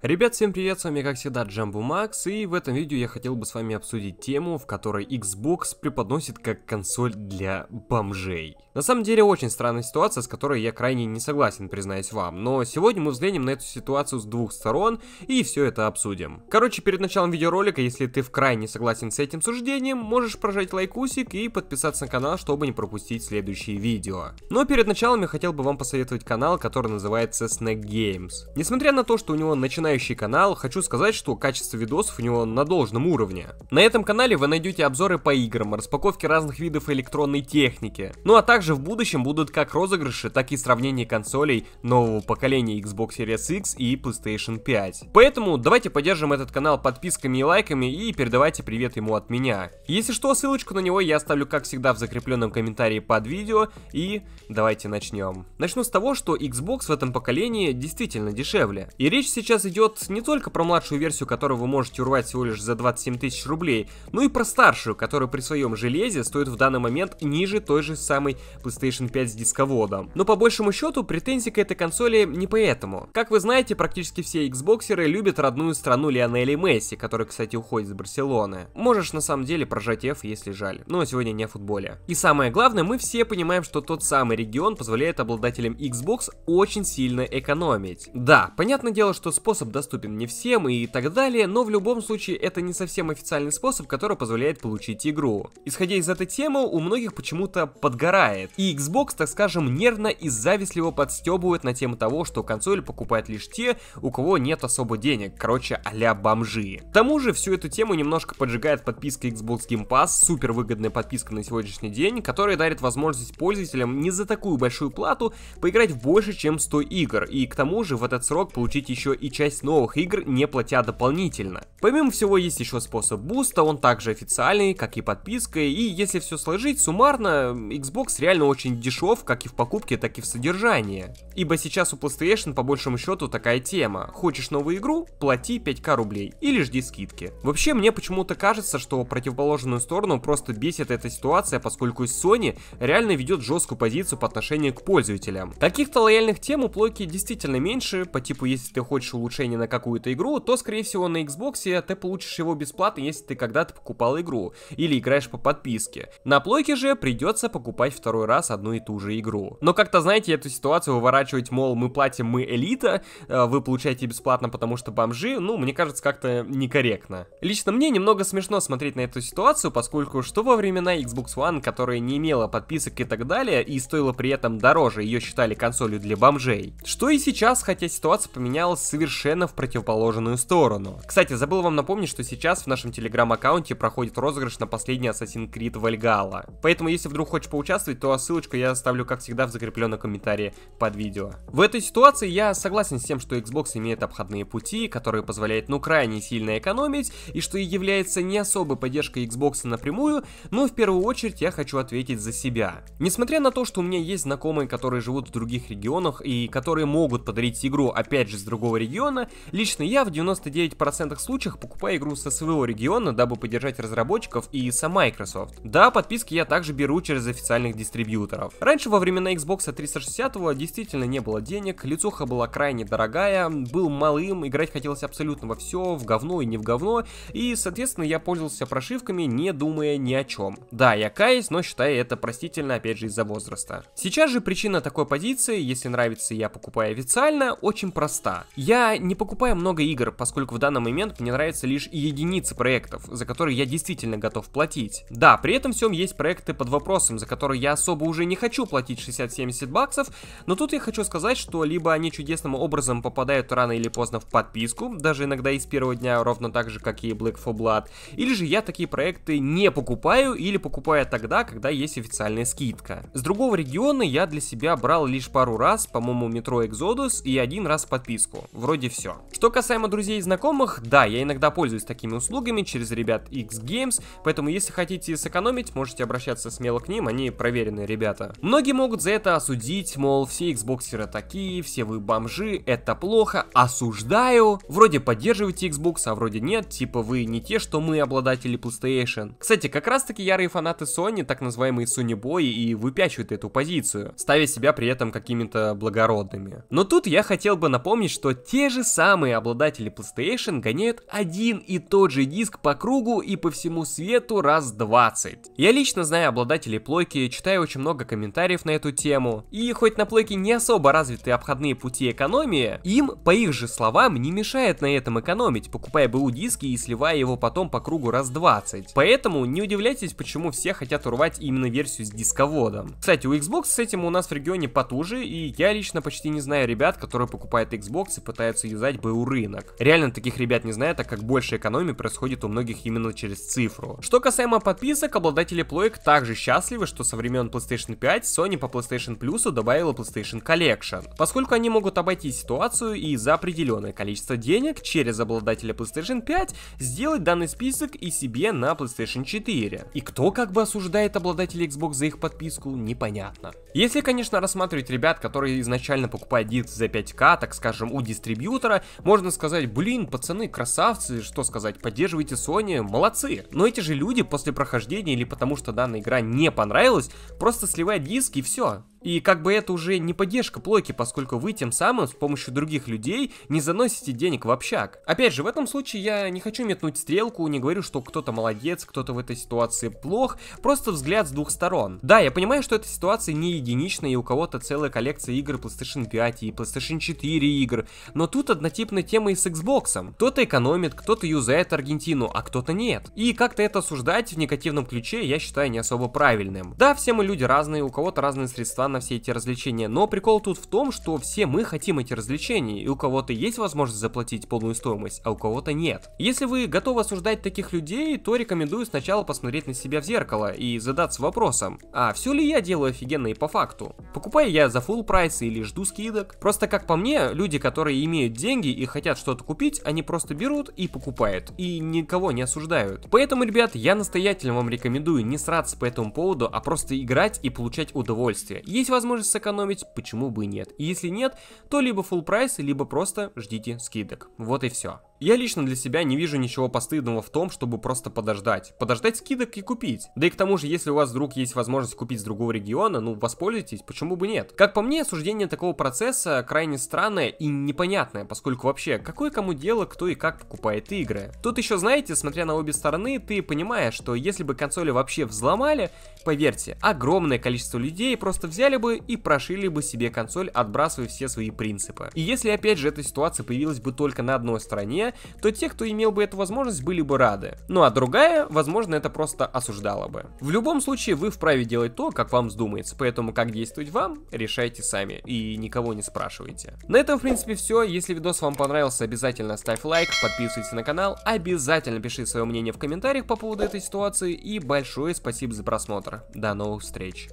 Ребят, всем привет, с вами как всегда Джамбу Макс, и в этом видео я хотел бы с вами обсудить тему, в которой Xbox преподносит как консоль для бомжей. На самом деле очень странная ситуация, с которой я крайне не согласен, признаюсь вам, но сегодня мы взглянем на эту ситуацию с двух сторон и все это обсудим. Короче, перед началом видеоролика, если ты в крайне согласен с этим суждением, можешь прожать лайкусик и подписаться на канал, чтобы не пропустить следующие видео. Но перед началом я хотел бы вам посоветовать канал, который называется Snack Games. Несмотря на то, что у него начинающий канал, хочу сказать, что качество видосов у него на должном уровне. На этом канале вы найдете обзоры по играм, распаковки разных видов электронной техники, ну а также также в будущем будут как розыгрыши, так и сравнение консолей нового поколения Xbox Series X и PlayStation 5. Поэтому давайте поддержим этот канал подписками и лайками и передавайте привет ему от меня. Если что, ссылочку на него я оставлю как всегда в закрепленном комментарии под видео и давайте начнем. Начну с того, что Xbox в этом поколении действительно дешевле. И речь сейчас идет не только про младшую версию, которую вы можете урвать всего лишь за 27 тысяч рублей, но и про старшую, которая при своем железе стоит в данный момент ниже той же самой PlayStation 5 с дисководом. Но по большему счету претензий к этой консоли не поэтому. Как вы знаете, практически все Xboxеры любят родную страну Лионеля Месси, который, кстати, уходит из Барселоны. Можешь на самом деле прожать F, если жаль. Но сегодня не о футболе. И самое главное, мы все понимаем, что тот самый регион позволяет обладателям Xbox очень сильно экономить. Да, понятное дело, что способ доступен не всем и так далее, но в любом случае это не совсем официальный способ, который позволяет получить игру. Исходя из этой темы, у многих почему-то подгорает знает. И Xbox, так скажем, нервно и завистливо подстебывает на тему того, что консоль покупают лишь те, у кого нет особо денег, короче, а-ля бомжи. К тому же всю эту тему немножко поджигает подписка Xbox Game Pass, супер выгодная подписка на сегодняшний день, которая дарит возможность пользователям не за такую большую плату поиграть в больше, чем 100 игр, и к тому же в этот срок получить еще и часть новых игр, не платя дополнительно. Помимо всего, есть еще способ буста, он также официальный, как и подписка, и если все сложить, суммарно Xbox реально реально очень дешев как и в покупке, так и в содержании. Ибо сейчас у PlayStation по большему счету такая тема. Хочешь новую игру? Плати 5к рублей или жди скидки. Вообще мне почему-то кажется, что противоположную сторону просто бесит эта ситуация, поскольку Sony реально ведет жесткую позицию по отношению к пользователям. Каких-то лояльных тем у плойки действительно меньше, по типу если ты хочешь улучшение на какую-то игру, то скорее всего на Xbox ты получишь его бесплатно, если ты когда-то покупал игру или играешь по подписке. На плойке же придется покупать второй второй раз одну и ту же игру. Но как-то, знаете, эту ситуацию выворачивать, мол, мы платим, мы элита, э, вы получаете бесплатно, потому что бомжи, ну, мне кажется, как-то некорректно. Лично мне немного смешно смотреть на эту ситуацию, поскольку что во времена Xbox One, которая не имела подписок и так далее, и стоила при этом дороже, ее считали консолью для бомжей. Что и сейчас, хотя ситуация поменялась совершенно в противоположную сторону. Кстати, забыл вам напомнить, что сейчас в нашем телеграм-аккаунте проходит розыгрыш на последний Assassin's Creed Valhalla. Поэтому, если вдруг хочешь поучаствовать, то то ссылочку я оставлю, как всегда, в закрепленном комментарии под видео. В этой ситуации я согласен с тем, что Xbox имеет обходные пути, которые позволяют, ну, крайне сильно экономить, и что и является не особой поддержкой Xbox напрямую, но в первую очередь я хочу ответить за себя. Несмотря на то, что у меня есть знакомые, которые живут в других регионах и которые могут подарить игру, опять же, с другого региона, лично я в 99% случаях покупаю игру со своего региона, дабы поддержать разработчиков и сам Microsoft. Да, подписки я также беру через официальных дистрибьюторов дистрибьюторов. Раньше во времена Xbox 360 действительно не было денег, лицоха была крайне дорогая, был малым, играть хотелось абсолютно во все, в говно и не в говно, и, соответственно, я пользовался прошивками, не думая ни о чем. Да, я каюсь, но считаю это простительно, опять же, из-за возраста. Сейчас же причина такой позиции, если нравится я покупаю официально, очень проста. Я не покупаю много игр, поскольку в данный момент мне нравятся лишь единицы проектов, за которые я действительно готов платить. Да, при этом всем есть проекты под вопросом, за которые я особо особо уже не хочу платить 60-70 баксов, но тут я хочу сказать, что либо они чудесным образом попадают рано или поздно в подписку, даже иногда из первого дня, ровно так же, как и Black 4 Blood, или же я такие проекты не покупаю или покупаю тогда, когда есть официальная скидка. С другого региона я для себя брал лишь пару раз, по-моему, метро Exodus и один раз подписку. Вроде все. Что касаемо друзей и знакомых, да, я иногда пользуюсь такими услугами через ребят X Games, поэтому если хотите сэкономить, можете обращаться смело к ним, они проверены ответственные ребята. Многие могут за это осудить, мол, все Xboxеры такие, все вы бомжи, это плохо, осуждаю. Вроде поддерживаете Xbox, а вроде нет, типа вы не те, что мы, обладатели PlayStation. Кстати, как раз таки ярые фанаты Sony, так называемые Sony Boy, и выпячивают эту позицию, ставя себя при этом какими-то благородными. Но тут я хотел бы напомнить, что те же самые обладатели PlayStation гоняют один и тот же диск по кругу и по всему свету раз 20. Я лично знаю обладателей плойки, читаю очень много комментариев на эту тему. И хоть на плейке не особо развиты обходные пути экономии, им, по их же словам, не мешает на этом экономить, покупая БУ диски и сливая его потом по кругу раз 20. Поэтому не удивляйтесь, почему все хотят урвать именно версию с дисководом. Кстати, у Xbox с этим у нас в регионе потуже, и я лично почти не знаю ребят, которые покупают Xbox и пытаются юзать БУ рынок. Реально таких ребят не знаю, так как больше экономии происходит у многих именно через цифру. Что касаемо подписок, обладатели плоек также счастливы, что со времен на PlayStation 5, Sony по PlayStation Plus добавила PlayStation Collection, поскольку они могут обойти ситуацию и за определенное количество денег через обладателя PlayStation 5 сделать данный список и себе на PlayStation 4. И кто как бы осуждает обладателей Xbox за их подписку, непонятно. Если, конечно, рассматривать ребят, которые изначально покупают диск за 5к, так скажем, у дистрибьютора, можно сказать, блин, пацаны, красавцы, что сказать, поддерживайте Sony, молодцы. Но эти же люди после прохождения или потому что данная игра не понравилась, Просто сливай диск и все. И как бы это уже не поддержка плойки, поскольку вы тем самым с помощью других людей не заносите денег в общак. Опять же, в этом случае я не хочу метнуть стрелку, не говорю, что кто-то молодец, кто-то в этой ситуации плох, просто взгляд с двух сторон. Да, я понимаю, что эта ситуация не единична и у кого-то целая коллекция игр PlayStation 5 и PlayStation 4 игр, но тут однотипная тема и с Xbox. Кто-то экономит, кто-то юзает Аргентину, а кто-то нет. И как-то это осуждать в негативном ключе я считаю не особо правильным. Да, все мы люди разные, у кого-то разные средства на на все эти развлечения, но прикол тут в том, что все мы хотим эти развлечения, и у кого-то есть возможность заплатить полную стоимость, а у кого-то нет. Если вы готовы осуждать таких людей, то рекомендую сначала посмотреть на себя в зеркало и задаться вопросом, а все ли я делаю офигенно и по факту? Покупаю я за full прайс или жду скидок? Просто как по мне, люди, которые имеют деньги и хотят что-то купить, они просто берут и покупают, и никого не осуждают. Поэтому, ребят, я настоятельно вам рекомендую не сраться по этому поводу, а просто играть и получать удовольствие. Есть возможность сэкономить, почему бы и нет. И если нет, то либо full прайс, либо просто ждите скидок. Вот и все. Я лично для себя не вижу ничего постыдного в том, чтобы просто подождать. Подождать скидок и купить. Да и к тому же, если у вас вдруг есть возможность купить с другого региона, ну воспользуйтесь, почему бы нет. Как по мне, осуждение такого процесса крайне странное и непонятное, поскольку вообще, какое кому дело, кто и как покупает игры. Тут еще, знаете, смотря на обе стороны, ты понимаешь, что если бы консоли вообще взломали, поверьте, огромное количество людей просто взяли бы и прошили бы себе консоль, отбрасывая все свои принципы. И если опять же эта ситуация появилась бы только на одной стороне, то те, кто имел бы эту возможность, были бы рады. Ну а другая, возможно, это просто осуждала бы. В любом случае, вы вправе делать то, как вам вздумается, поэтому как действовать вам, решайте сами и никого не спрашивайте. На этом, в принципе, все. Если видос вам понравился, обязательно ставь лайк, подписывайтесь на канал, обязательно пиши свое мнение в комментариях по поводу этой ситуации и большое спасибо за просмотр. До новых встреч!